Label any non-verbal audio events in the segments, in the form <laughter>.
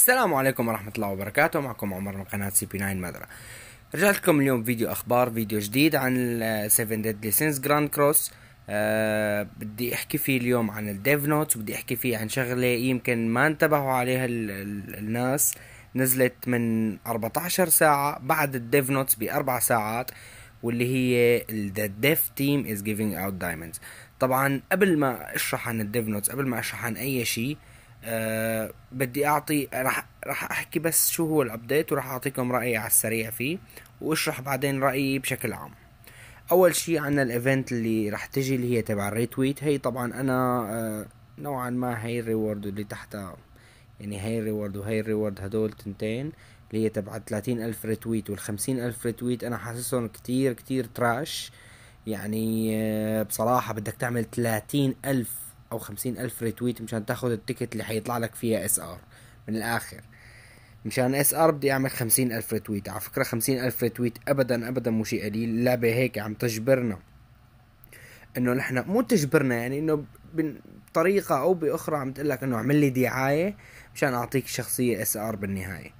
السلام عليكم ورحمة الله وبركاته معكم عمر من قناة سي بي 9 مدرة رجعت لكم اليوم فيديو أخبار فيديو جديد عن 7 Deadly Sins Grand Cross أه بدي احكي فيه اليوم عن الديف نوتس بدي احكي فيه عن شغلة يمكن ما انتبهوا عليها الـ الـ الناس نزلت من 14 ساعة بعد الديف نوتس بأربع ساعات واللي هي The Dev Team is giving out diamonds طبعا قبل ما اشرح عن الديف نوتس قبل ما اشرح عن اي شيء آه آه، بدي اعطي راح راح احكي بس شو هو الابديت وراح اعطيكم رايي على السريع فيه واشرح بعدين رايي بشكل عام اول شيء عندنا الايفنت اللي راح تجي اللي هي تبع الريتويت هي طبعا انا أه نوعا ما هي الريورد اللي تحتها يعني هي الريورد وهي الريورد هدول تنتين اللي هي تبع 30 ألف ريتويت وال 50 ألف ريتويت أنا حاسسهم كتير كتير تراش يعني آه، بصراحة بدك تعمل 30 ألف او خمسين الف ريتويت مشان تاخذ التيكت اللي حيطلع لك فيها اس ار من الاخر مشان اس ار بدي اعمل خمسين الف ريتويت على فكرة خمسين الف ريتويت ابدا ابدا مو شيء قليل اللعبة هيك عم تجبرنا انه نحن مو تجبرنا يعني انه بطريقة او باخرى عم تقول لك انه اعمل لي دعاية مشان اعطيك شخصية اس ار بالنهاية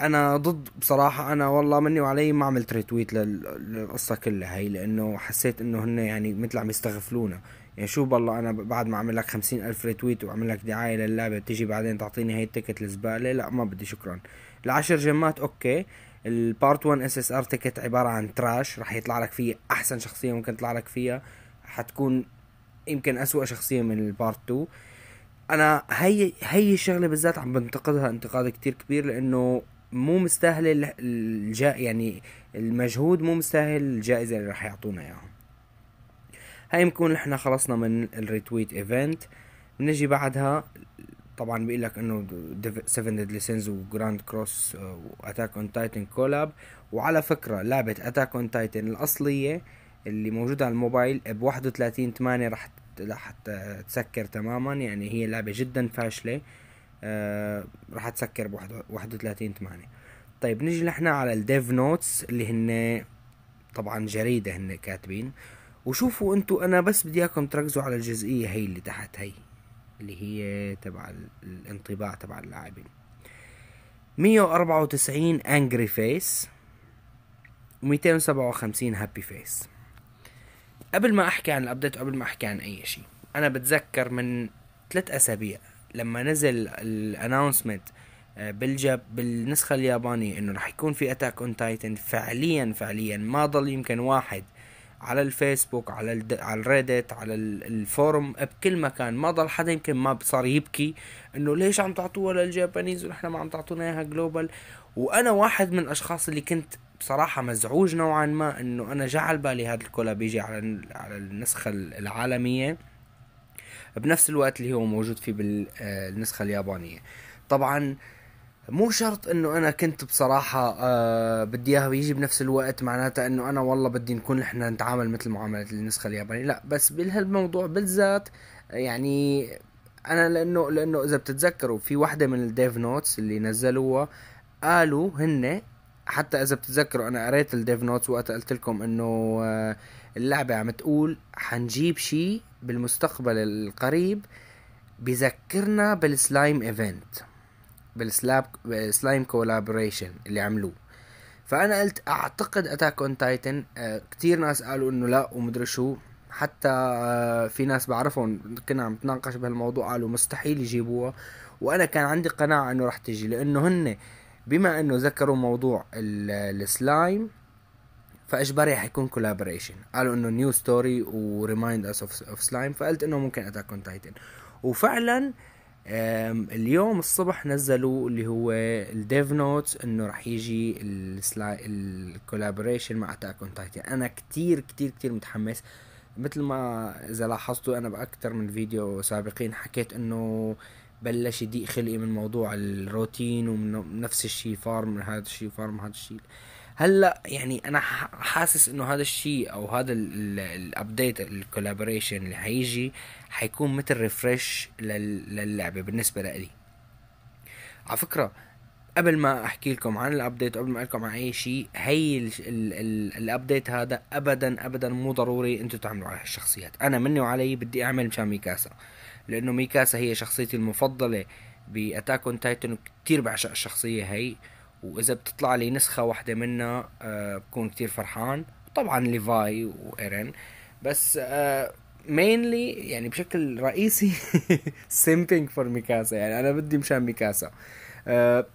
انا ضد بصراحة انا والله مني وعلي ما عملت ريتويت للقصة كلها هي لانه حسيت انه هن يعني مثل عم يستغفلونا يعني شو بالله انا بعد ما اعمل لك خمسين الف ريتويت واعمل لك دعايه للعبه بتيجي بعدين تعطيني هي التيكت الزباله لا ما بدي شكرا العشر جيمات اوكي البارت 1 اس اس ار تيكت عباره عن تراش رح يطلع لك فيه احسن شخصيه ممكن تطلع لك فيها حتكون يمكن اسوأ شخصيه من البارت 2 انا هي هي الشغله بالذات عم بنتقدها انتقاد كتير كبير لانه مو مستاهله الجا يعني المجهود مو مستاهل الجائزه اللي رح يعطونا اياها هاي بنكون احنا خلصنا من الريتويت ايفنت بنجي بعدها طبعا بيقول لك انه 7 ديدلي سينز وجراند كروس واتاك اون تايتن كولاب وعلى فكره لعبه اتاك اون تايتن الاصليه اللي موجوده على الموبايل ب 31 8 رح رح تسكر تماما يعني هي لعبه جدا فاشله آه رح تسكر ب 31 8 طيب نجي نحن على الديف نوتس اللي هن طبعا جريده هن كاتبين آه وشوفوا انتوا انا بس بدي اياكم تركزوا على الجزئيه هي اللي تحت هي اللي هي تبع الانطباع تبع اللاعبين 194 انجري فيس و257 هابي فيس قبل ما احكي عن الابديت قبل ما احكي عن اي شيء انا بتذكر من ثلاث اسابيع لما نزل الاناونسمنت آه، بالجب بالنسخه اليابانيه انه راح يكون في اتاك اون تايتن فعليا فعليا ما ضل يمكن واحد على الفيسبوك على على الريدت على الفورم بكل مكان ما ضل حدا يمكن ما صار يبكي انه ليش عم تعطوها للجابانيز ونحن ما عم تعطونا اياها جلوبال وانا واحد من الاشخاص اللي كنت بصراحة مزعوج نوعا ما انه انا جعل بالي هذا الكولا بيجي على على النسخة العالمية بنفس الوقت اللي هو موجود فيه بالنسخة آه، اليابانية طبعا آه مو شرط انه انا كنت بصراحة آه بدي اياها يجي بنفس الوقت معناتها انه انا والله بدي نكون احنا نتعامل مثل معاملة النسخة اليابانية لا بس بهالموضوع بالذات يعني انا لانه لانه اذا بتتذكروا في وحدة من الديف نوتس اللي نزلوها قالوا هن حتى اذا بتتذكروا انا قريت الديف نوتس وقت قلت لكم انه آه، اللعبة عم تقول حنجيب شي بالمستقبل القريب بذكرنا بالسلايم ايفنت بالسلاب سلايم كولابوريشن اللي عملوه فانا قلت اعتقد اتاك اون تايتن كتير ناس قالوا انه لا ومدري شو حتى آه، في ناس بعرفهم كنا عم نتناقش بهالموضوع قالوا مستحيل يجيبوها وانا كان عندي قناعه انه رح تجي لانه هن بما انه ذكروا موضوع السلايم فاجباري حيكون كولابوريشن قالوا انه نيو ستوري وريمايند اس اوف سلايم فقلت انه ممكن اتاك اون تايتن وفعلا آه اليوم الصبح نزلوا اللي هو الديف نوت انه راح يجي الكولابوريشن مع اتاك اون تايتن انا كتير كتير كتير متحمس مثل ما اذا لاحظتوا انا باكثر من فيديو سابقين حكيت انه بلش يضيق خلقي من موضوع الروتين ومن نفس الشيء فارم هذا الشيء فارم هذا الشيء هلا يعني انا حاسس انه هذا الشيء او هذا الابديت الكولابوريشن اللي هيجي حيكون مثل ريفرش للعبه بالنسبه لي على فكره قبل ما احكي لكم عن الابديت قبل ما اقول لكم عن اي شيء هي الابديت هذا ابدا ابدا مو ضروري انتم تعملوا على هالشخصيات انا مني وعلي بدي اعمل مشان ميكاسا لانه ميكاسا هي شخصيتي المفضله باتاك اون تايتن وكثير بعشق الشخصيه هي واذا بتطلع لي نسخه واحده منها آه بكون كتير فرحان طبعا ليفاي وايرن بس آه مينلي يعني بشكل رئيسي سيمبينج فور ميكاسا يعني انا بدي مشان ميكاسا آه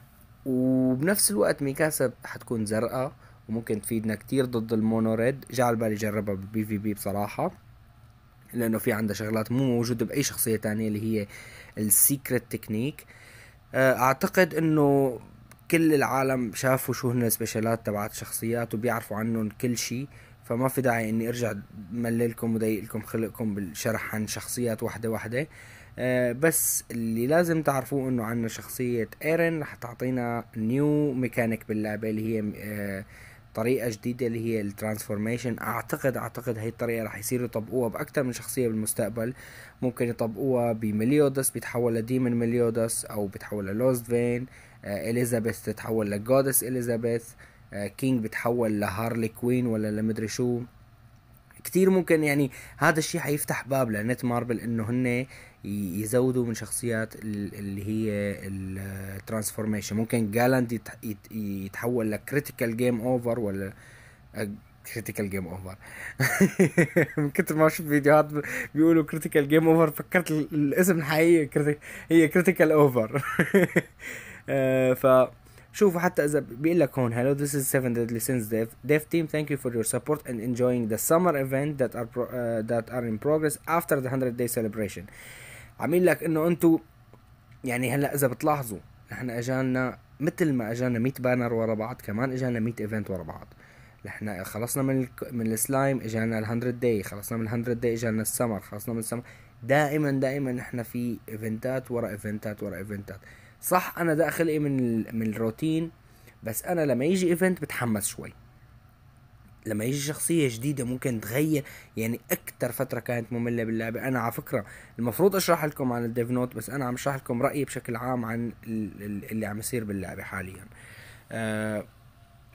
وبنفس الوقت ميكاسا حتكون زرقاء وممكن تفيدنا كتير ضد المونو ريد جعل بالي جربها بالبي في بي بصراحه لانه في عندها شغلات مو موجوده باي شخصيه تانية اللي هي السيكرت تكنيك آه، اعتقد انه كل العالم شافوا شو هن السبيشالات تبعت شخصيات وبيعرفوا عنهم كل شيء فما في داعي اني ارجع مللكم وضايقلكم خلقكم بالشرح عن شخصيات وحده وحده أه بس اللي لازم تعرفوه انه عنا شخصية ايرن رح تعطينا نيو ميكانيك باللعبة اللي هي أه طريقه جديده اللي هي الترانسفورميشن اعتقد اعتقد هي الطريقه رح يصيروا يطبقوها باكثر من شخصيه بالمستقبل ممكن يطبقوها بمليودس بيتحول لديمن مليودس او بيتحول للوست فين آه اليزابيث تتحول لجودس اليزابيث آه كينج بتحول لهارلي كوين ولا لمدري شو كتير ممكن يعني هذا الشيء حيفتح باب لنت ماربل انه هن يزودوا من شخصيات اللي هي الترانسفورميشن ممكن جالاند يتحول لكريتيكال جيم اوفر ولا كريتيكال جيم اوفر من كتر ما شفت فيديوهات بيقولوا كريتيكال جيم اوفر فكرت الاسم الحقيقي هي كريتيكال <laughs> اوفر آه، ف شوفوا حتى اذا بيقول لك هون هلو ذيس از 7 deadly sins dev dev team thank you for your support and enjoying the summer event ذات ار ذات ار that are in progress after the 100 day celebration عاملين لك انه انتو يعني هلا اذا بتلاحظوا نحن اجانا مثل ما اجانا 100 بانر ورا بعض كمان اجانا 100 ايفنت ورا بعض نحن خلصنا من من السلايم اجانا ال 100 داي خلصنا من ال 100 داي اجانا السمر خلصنا من السمر دائما دائما نحن في ايفنتات ورا ايفنتات ورا ايفنتات صح انا داخل من من الروتين بس انا لما يجي ايفنت بتحمس شوي لما يجي شخصية جديدة ممكن تغير يعني أكثر فترة كانت مملة باللعبة أنا على فكرة المفروض أشرح لكم عن الديف نوت بس أنا عم أشرح لكم رأيي بشكل عام عن اللي عم يصير باللعبة حاليا آه،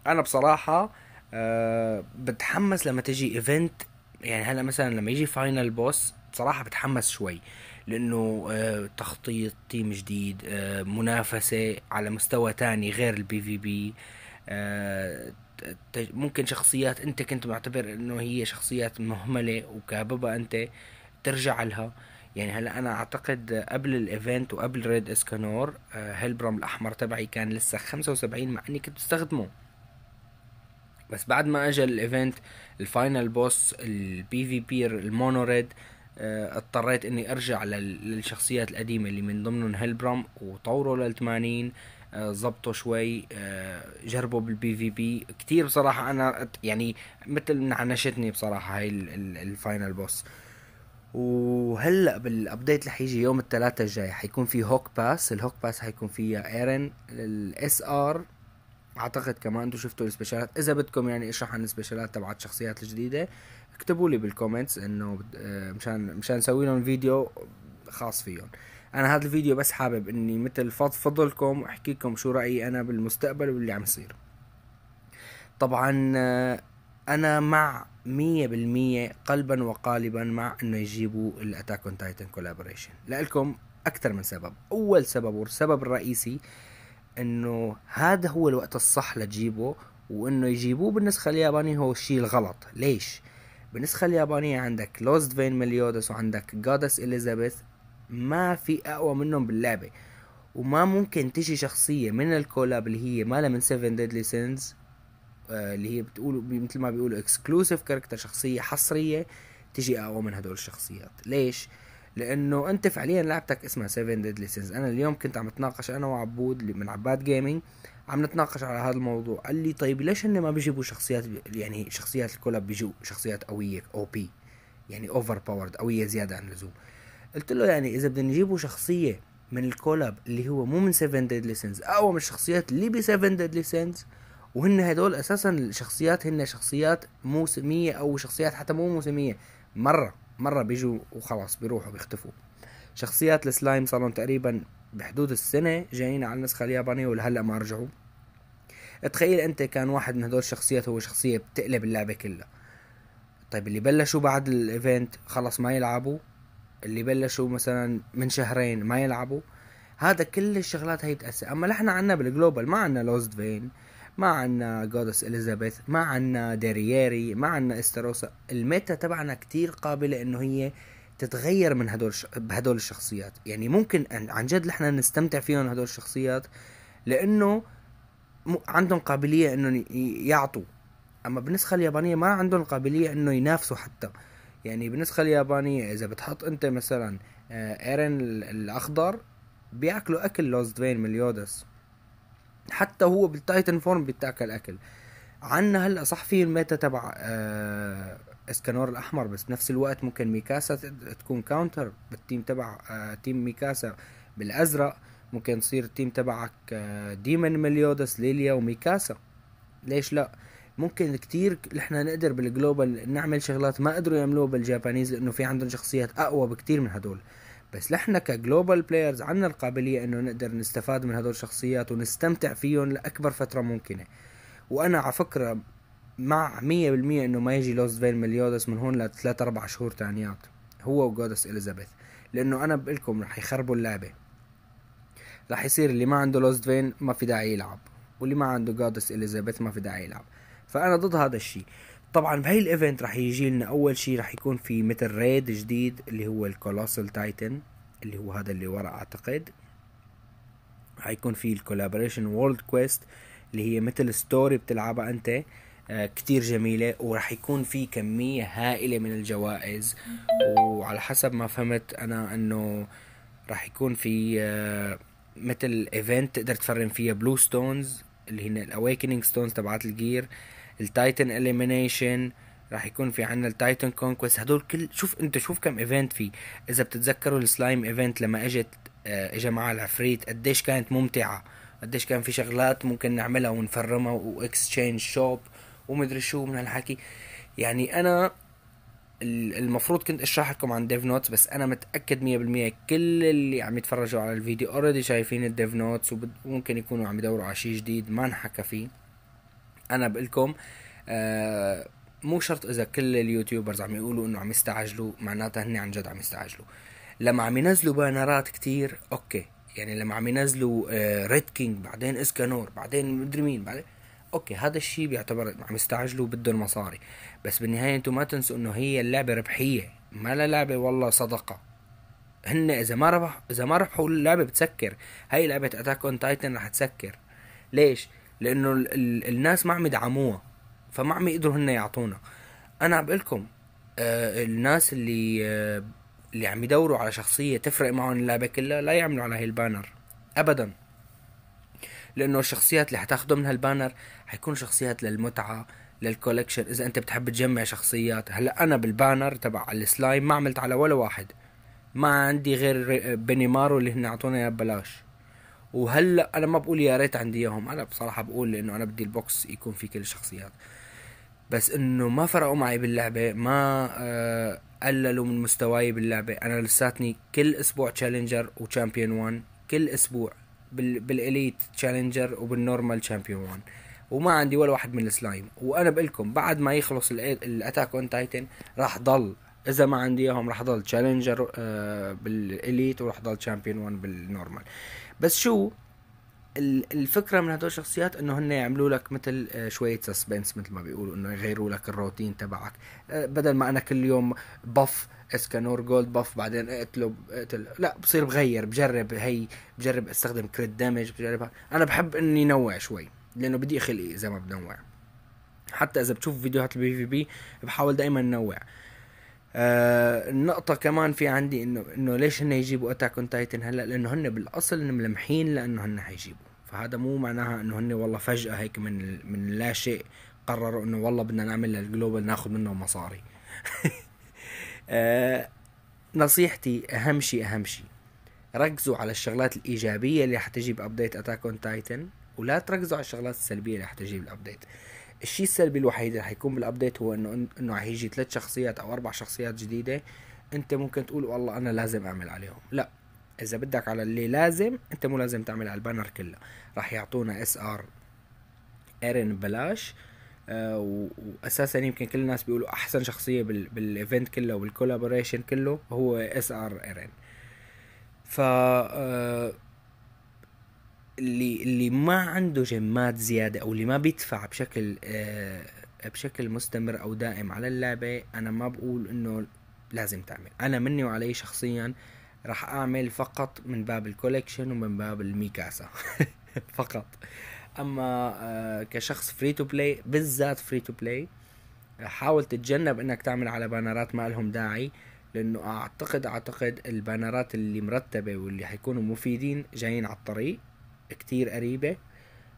أنا بصراحة آه، بتحمس لما تجي إيفنت يعني هلا مثلا لما يجي فاينل بوس بصراحة بتحمس شوي لانه آه، تخطيط تيم جديد منافسة على مستوى تاني غير البي في بي ممكن شخصيات انت كنت معتبر انه هي شخصيات مهمله وكاببه انت ترجع لها يعني هلا انا اعتقد قبل الايفنت وقبل ريد اسكانور آه، هيلبرام الاحمر تبعي كان لسه 75 مع اني كنت بستخدمه بس بعد ما اجى الايفنت الفاينل بوس البي في بي المونو ريد آه، اضطريت اني ارجع للشخصيات القديمه اللي من ضمنهم هيلبرام وطوره لل 80 ظبطه شوي آه، جربه بالبي في بي كتير بصراحة أنا يعني مثل نعنشتني بصراحة هاي الفاينل بوس وهلا بالابديت اللي حيجي يوم الثلاثاء الجاي حيكون في هوك باس الهوك باس حيكون فيها ايرن الاس ار اعتقد كمان انتم شفتوا السبيشالات اذا بدكم يعني اشرح عن السبيشالات تبعت الشخصيات الجديده اكتبوا لي بالكومنتس انه آه، مشان مشان نسوي لهم فيديو خاص فيهم انا هذا الفيديو بس حابب اني مثل فضفض لكم واحكي لكم شو رايي انا بالمستقبل واللي عم يصير طبعا آه، انا مع مية بالمية قلبا وقالبا مع انه يجيبوا الاتاك اون تايتن كولابوريشن لالكم اكثر من سبب اول سبب والسبب الرئيسي انه هذا هو الوقت الصح لتجيبه وانه يجيبوه بالنسخة اليابانية هو الشيء الغلط ليش؟ بالنسخة اليابانية عندك لوست فين مليودس وعندك جادس اليزابيث ما في اقوى منهم باللعبه وما ممكن تجي شخصيه من الكولاب اللي هي مالها من 7 ديدلي سينز اللي هي بتقول مثل ما بيقولوا اكسكلوسيف كاركتر شخصيه حصريه تجي اقوى من هدول الشخصيات ليش لانه انت فعليا لعبتك اسمها 7 ديدلي سينز انا اليوم كنت عم اتناقش انا وعبود من عباد جيمنج عم نتناقش على هذا الموضوع قال لي طيب ليش هن ما بيجيبوا شخصيات يعني شخصيات الكولاب بيجوا شخصيات قويه او بي يعني اوفر باورد قويه زياده عن اللزوم قلت له يعني اذا بدنا نجيبوا شخصيه من الكولاب اللي هو مو من 7 ديدلي سينز اقوى من الشخصيات اللي ب 7 ديدلي سينز وهن هدول اساسا الشخصيات هن شخصيات موسميه او شخصيات حتى مو موسميه مره مره بيجوا وخلاص بيروحوا بيختفوا شخصيات السلايم صار لهم تقريبا بحدود السنه جايين على النسخه اليابانيه ولهلا ما رجعوا تخيل انت كان واحد من هدول الشخصيات هو شخصيه بتقلب اللعبه كلها طيب اللي بلشوا بعد الايفنت خلص ما يلعبوا اللي بلشوا مثلا من شهرين ما يلعبوا هذا كل الشغلات هي بتأثر اما نحن عنا بالجلوبال ما عنا لوست فين ما عنا جودس اليزابيث ما عنا ديرييري ما عنا استروسا الميتا تبعنا كتير قابلة انه هي تتغير من هدول ش... بهدول الشخصيات يعني ممكن عن جد نحن نستمتع فيهم هدول الشخصيات لانه م... عندهم قابلية انهم ي... يعطوا اما بالنسخة اليابانية ما عندهم قابلية انه ينافسوا حتى يعني بالنسخة اليابانية إذا بتحط أنت مثلا آه، إيرن الأخضر بياكلوا أكل لوز دوين من اليودس حتى هو بالتايتن فورم بيتاكل أكل عنا هلا صح في الميتا تبع آه اسكانور الاحمر بس بنفس الوقت ممكن ميكاسا تكون كاونتر بالتيم تبع آه تيم ميكاسا بالازرق ممكن تصير التيم تبعك آه ديمن مليودس ليليا وميكاسا ليش لا ممكن كتير نحن نقدر بالجلوبال نعمل شغلات ما قدروا يعملوها بالجابانيز لانه في عندهم شخصيات اقوى بكتير من هدول بس نحن كجلوبال بلايرز عندنا القابلية انه نقدر نستفاد من هدول الشخصيات ونستمتع فيهم لأكبر فترة ممكنة وانا على فكرة مع مية بالمية انه ما يجي لوست فيل مليودس من هون لثلاث اربع شهور تانيات هو وجودس اليزابيث لانه انا بقلكم رح يخربوا اللعبة رح يصير اللي ما عنده لوست فين ما في داعي يلعب واللي ما عنده جادس اليزابيث ما في داعي يلعب فانا ضد هذا الشيء طبعا بهي الايفنت رح يجي لنا اول شيء رح يكون في مثل ريد جديد اللي هو الكولوسال تايتن اللي هو هذا اللي ورا اعتقد رح يكون في الكولابوريشن وورلد كويست اللي هي مثل ستوري بتلعبها انت آه، كتير جميلة ورح يكون في كمية هائلة من الجوائز وعلى حسب ما فهمت أنا أنه رح يكون في آه، مثل ايفنت تقدر تفرن فيها بلو ستونز اللي هن الاويكنينج ستونز تبعات الجير التايتن اليمينيشن راح يكون في عنا التايتن كونكويست هدول كل شوف انت شوف كم ايفنت في اذا بتتذكروا السلايم ايفنت لما اجت آه، اجى معها العفريت قديش كانت ممتعه قديش كان في شغلات ممكن نعملها ونفرمها واكسشينج شوب ومدري شو من هالحكي يعني انا المفروض كنت اشرح لكم عن ديف نوتس بس انا متاكد 100% كل اللي عم يتفرجوا على الفيديو اوريدي شايفين الديف نوتس وممكن يكونوا عم يدوروا على شيء جديد ما انحكى فيه انا بقلكم آه مو شرط اذا كل اليوتيوبرز عم يقولوا انه عم يستعجلوا معناتها هن عن جد عم يستعجلوا لما عم ينزلوا بانرات كتير اوكي يعني لما عم ينزلوا آه ريد كينج بعدين اسكانور بعدين مدري مين بعدين اوكي هذا الشيء بيعتبر عم يستعجلوا بدهم مصاري بس بالنهايه انتم ما تنسوا انه هي اللعبه ربحيه ما لا لعبه والله صدقه هن اذا ما ربح اذا ما ربحوا اللعبه بتسكر هاي لعبه اتاك اون تايتن رح تسكر ليش لانه ال... ال... الناس ما عم يدعموها فما عم يقدروا هن يعطونا انا عم بقول آه الناس اللي آه اللي عم يدوروا على شخصيه تفرق معهم اللعبه كلها لا يعملوا على هي البانر ابدا لانه الشخصيات اللي حتاخده من هالبانر حيكون شخصيات للمتعه للكولكشن اذا انت بتحب تجمع شخصيات هلا انا بالبانر تبع السلايم ما عملت على ولا واحد ما عندي غير بني مارو اللي هن اعطونا اياه ببلاش وهلا انا ما بقول يا ريت عندي اياهم انا بصراحه بقول لانه انا بدي البوكس يكون فيه كل الشخصيات بس انه ما فرقوا معي باللعبه ما آه، قللوا من مستواي باللعبه انا لساتني كل اسبوع تشالنجر وشامبيون 1 كل اسبوع بال بالاليت تشالنجر وبالنورمال تشامبيون 1 وما عندي ولا واحد من السلايم وانا بقلكم بعد ما يخلص الاتاك اون تايتن راح ضل اذا ما عندي اياهم راح ضل تشالنجر آه، بالاليت وراح ضل تشامبيون 1 بالنورمال بس شو الفكره من هدول الشخصيات انه هن يعملوا لك مثل آه، شويه سسبنس مثل ما بيقولوا انه يغيروا لك الروتين تبعك آه، بدل ما انا كل يوم بف اسكانور جولد بف بعدين اقتله اقتل لا بصير بغير بجرب هي بجرب استخدم كريت دامج بجربها انا بحب اني نوع شوي لانه بدي خلقي اذا ما بنوع حتى اذا بتشوف فيديوهات البي في بي بحاول دائما نوع آه النقطة كمان في عندي انه انه ليش هن يجيبوا اتاك اون تايتن هلا لانه هن بالاصل ملمحين لانه هن حيجيبوا فهذا مو معناها انه هن والله فجأة هيك من من لا شيء قرروا انه والله بدنا نعمل للجلوبال ناخذ منه مصاري <laughs> آه نصيحتي اهم شيء اهم شيء ركزوا على الشغلات الايجابية اللي حتجيب ابديت اتاك اون تايتن ولا تركزوا على الشغلات السلبية اللي حتجيب الابديت الشيء السلبي الوحيد اللي حيكون بالابديت هو انه انه حيجي ثلاث شخصيات او اربع شخصيات جديده انت ممكن تقول والله انا لازم اعمل عليهم لا اذا بدك على اللي لازم انت مو لازم تعمل على البانر كله راح يعطونا اس ار ايرن آه، ببلاش واساسا يمكن كل الناس بيقولوا احسن شخصيه بالايفنت كله وبالكولابوريشن كله هو اس ار ايرن ف آه اللي اللي ما عنده جيمات زياده او اللي ما بيدفع بشكل آه بشكل مستمر او دائم على اللعبه انا ما بقول انه لازم تعمل انا مني وعلي شخصيا راح اعمل فقط من باب الكوليكشن ومن باب الميكاسا <laughs> فقط اما آه، كشخص فري تو بلاي بالذات فري تو بلاي حاول تتجنب انك تعمل على بانرات ما لهم داعي لانه اعتقد اعتقد البانرات اللي مرتبه واللي حيكونوا مفيدين جايين على الطريق كتير قريبه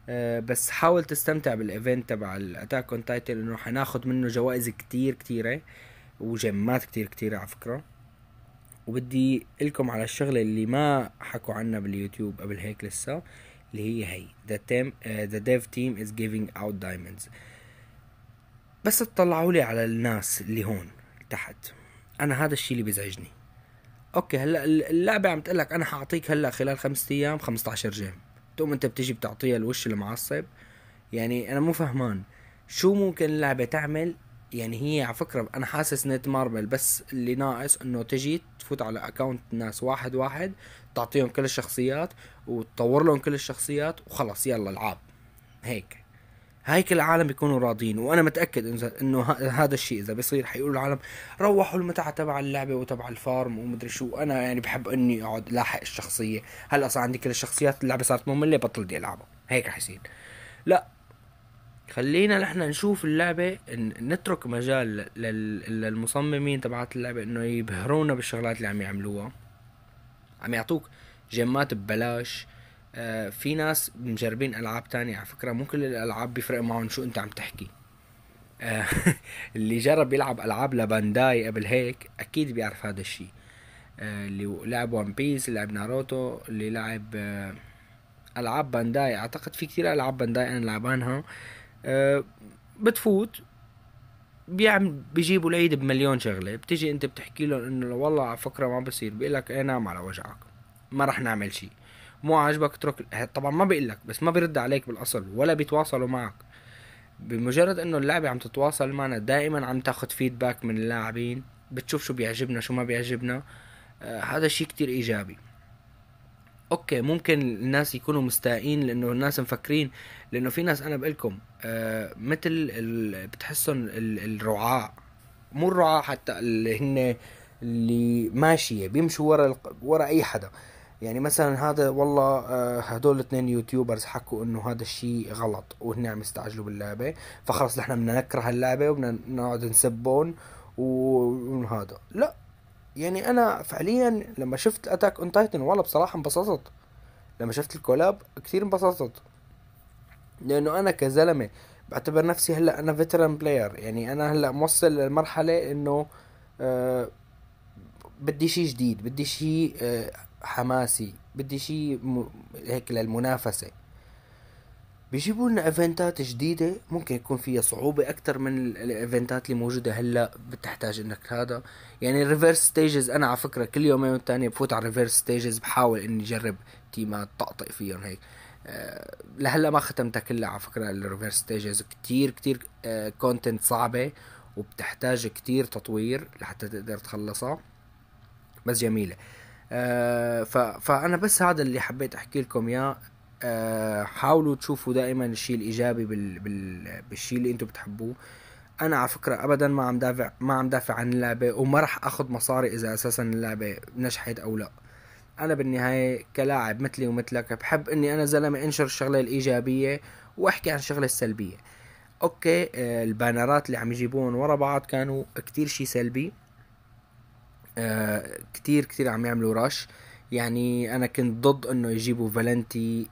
آه، بس حاول تستمتع بالايفنت تبع الاتاك اون تايتل انه حناخد منه جوائز كتير كتيره وجمات كتير كتيره على فكره وبدي لكم على الشغله اللي ما حكوا عنها باليوتيوب قبل هيك لسه اللي هي هي the team آه، the dev team is giving out diamonds بس اطلعوا لي على الناس اللي هون تحت انا هذا الشيء اللي بيزعجني اوكي هلا اللعبه عم تقول لك انا حاعطيك هلا خلال خمسة ايام 15 جيم تقوم انت بتجي بتعطيها الوش المعصب يعني انا مو فهمان شو ممكن اللعبة تعمل يعني هي على فكرة انا حاسس نت ماربل بس اللي ناقص انه تجي تفوت على اكونت ناس واحد واحد تعطيهم كل الشخصيات وتطور لهم كل الشخصيات وخلص يلا العاب هيك هيك العالم بيكونوا راضيين وانا متاكد انه هذا الشيء اذا بيصير حيقولوا العالم روحوا المتعه تبع اللعبه وتبع الفارم ومدري شو انا يعني بحب اني اقعد لاحق الشخصيه هلا صار عندي كل الشخصيات اللعبه صارت ممله بطل بدي العبها هيك رح يصير لا خلينا نحن نشوف اللعبة نترك مجال للمصممين تبعات اللعبة انه يبهرونا بالشغلات اللي عم يعملوها عم يعطوك جيمات ببلاش آه، في ناس مجربين العاب تانية على فكره مو كل الالعاب بيفرق معهم شو انت عم تحكي آه، <laughs> اللي جرب يلعب العاب لبانداي قبل هيك اكيد بيعرف هذا الشيء آه، اللي لعب وان بيس اللي لعب ناروتو اللي لعب العاب بانداي اعتقد في كثير العاب بانداي انا لعبانها بتفوت بيعمل بيجيبوا العيد بمليون شغله بتجي انت بتحكي لهم انه والله على فكره ما بصير بيقول لك ايه نام على وجعك ما رح نعمل شيء مو عاجبك اترك طبعا ما بيقول لك بس ما بيرد عليك بالاصل ولا بيتواصلوا معك بمجرد انه اللعبه عم تتواصل معنا دائما عم تاخد فيدباك من اللاعبين بتشوف شو بيعجبنا شو ما بيعجبنا آه هذا شيء كتير ايجابي اوكي ممكن الناس يكونوا مستائين لانه الناس مفكرين لانه في ناس انا بقلكم آه مثل بتحسهم الرعاع مو الرعاء حتى اللي هن اللي ماشيه بيمشوا ورا ورا اي حدا آه يعني مثلا هذا والله آه، هدول الاثنين يوتيوبرز حكوا انه هذا الشيء غلط وهن عم يستعجلوا باللعبه فخلص نحن بدنا نكره اللعبه وبدنا نقعد نسبون وهذا لا يعني انا فعليا لما شفت اتاك اون تايتن والله بصراحه انبسطت لما شفت الكولاب كثير انبسطت لانه انا كزلمه بعتبر نفسي هلا انا فيترن بلاير يعني انا هلا موصل للمرحله انه آه بدي شيء جديد بدي شيء آه حماسي بدي شيء م... هيك للمنافسة بيجيبوا لنا ايفنتات جديدة ممكن يكون فيها صعوبة أكثر من الايفنتات اللي موجودة هلا بتحتاج انك هذا يعني الريفرس ستيجز أنا على فكرة كل يومين والتاني بفوت على الريفرس ستيجز بحاول إني أجرب تيمات طقطق فيهم هيك آه، لهلا ما ختمتها كلها على فكرة الريفرس ستيجز كتير كتير كونتنت آه، صعبة وبتحتاج كتير تطوير لحتى تقدر تخلصها بس جميلة أه آه، فانا بس هذا اللي حبيت احكي لكم اياه آه، حاولوا تشوفوا دائما الشيء الايجابي بال... بال... بالشيء اللي انتم بتحبوه انا على فكره ابدا ما عم دافع ما عم دافع عن اللعبه وما راح اخذ مصاري اذا اساسا اللعبه نجحت او لا انا بالنهايه كلاعب مثلي ومثلك بحب اني انا زلمه انشر الشغله الايجابيه واحكي عن الشغله السلبيه اوكي آه، البانرات اللي عم يجيبوهم ورا بعض كانوا كتير شي سلبي آه، كتير كتير عم يعملوا رش يعني انا كنت ضد انه يجيبوا فالنتي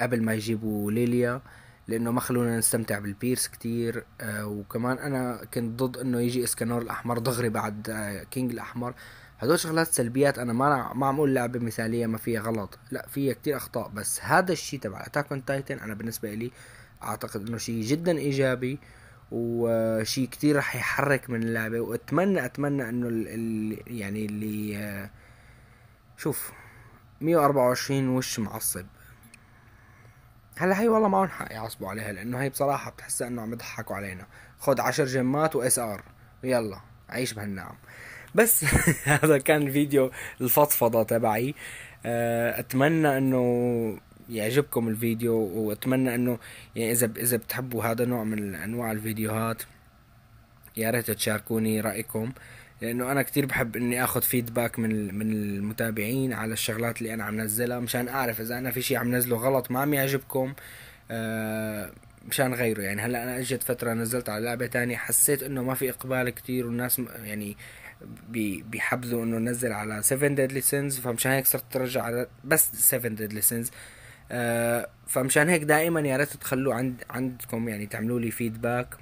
قبل ما يجيبوا ليليا لانه ما خلونا نستمتع بالبيرس كتير آه وكمان انا كنت ضد انه يجي اسكانور الاحمر دغري بعد آه كينج الاحمر هدول شغلات سلبيات انا ما ما عم اقول لعبه مثاليه ما فيها غلط لا فيها كتير اخطاء بس هذا الشيء تبع اتاك اون تايتن انا بالنسبه لي اعتقد انه شيء جدا ايجابي آه وشيء كتير رح يحرك من اللعبه واتمنى اتمنى انه ال ال يعني اللي شوف 124 وش معصب هلا هي والله معهم حق يعصبوا عليها لانه هي بصراحه بتحسها انه عم يضحكوا علينا خد عشر جيمات واس ار يلا عيش بهالنعم بس <laughs> هذا كان الفيديو الفضفضه تبعي اتمنى انه يعجبكم الفيديو واتمنى انه يعني اذا اذا بتحبوا هذا النوع من انواع الفيديوهات يا ريت تشاركوني رايكم لانه انا كتير بحب اني اخذ فيدباك من من المتابعين على الشغلات اللي انا عم نزلها مشان اعرف اذا انا في شيء عم نزله غلط ما عم يعجبكم آه، مشان غيره يعني هلا انا اجت فتره نزلت على لعبه تانية حسيت انه ما في اقبال كتير والناس يعني بيحبذوا انه نزل على 7 ديدلي سينز فمشان هيك صرت ترجع على بس 7 ديدلي سينز آه، فمشان هيك دائما يا ريت تخلوا عند عندكم يعني تعملوا لي فيدباك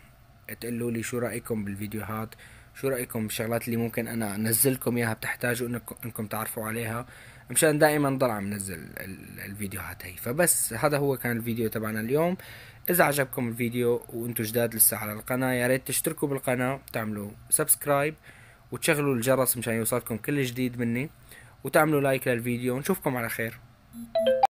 تقولوا لي شو رايكم بالفيديوهات شو رايكم بالشغلات اللي ممكن انا انزلكم اياها بتحتاجوا انكم انكم تعرفوا عليها مشان دائما ضل عم نزل الفيديوهات هي فبس هذا هو كان الفيديو تبعنا اليوم اذا عجبكم الفيديو وانتم جداد لسه على القناه يا ريت تشتركوا بالقناه تعملوا سبسكرايب وتشغلوا الجرس مشان يوصلكم كل جديد مني وتعملوا لايك للفيديو ونشوفكم على خير